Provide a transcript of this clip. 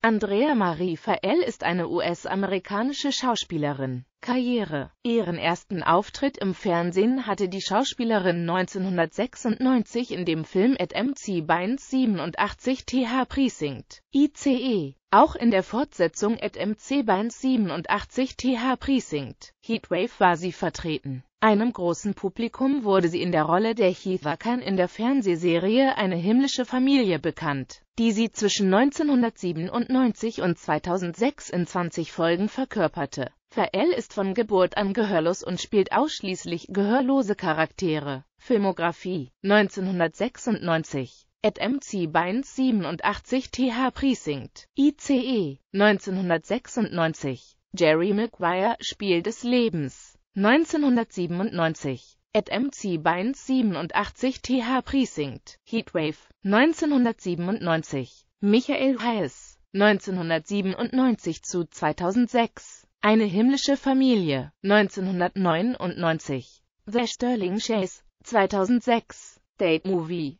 Andrea Marie Fael ist eine US-amerikanische Schauspielerin. Karriere Ihren ersten Auftritt im Fernsehen hatte die Schauspielerin 1996 in dem Film At MC Bynes 87 TH Precinct ICE. Auch in der Fortsetzung At MC Bynes 87 TH Precinct Heatwave war sie vertreten einem großen Publikum wurde sie in der Rolle der Heather Khan in der Fernsehserie Eine himmlische Familie bekannt, die sie zwischen 1997 und 2006 in 20 Folgen verkörperte. Fael ist von Geburt an gehörlos und spielt ausschließlich gehörlose Charaktere. Filmografie 1996 at MC Bynes 87 TH Precinct, ICE, 1996. Jerry Maguire, Spiel des Lebens. 1997 at MC Bynes 87 TH Precinct, Heatwave, 1997, Michael Heiss, 1997 zu 2006, Eine himmlische Familie, 1999, The Sterling Chase, 2006, Date Movie,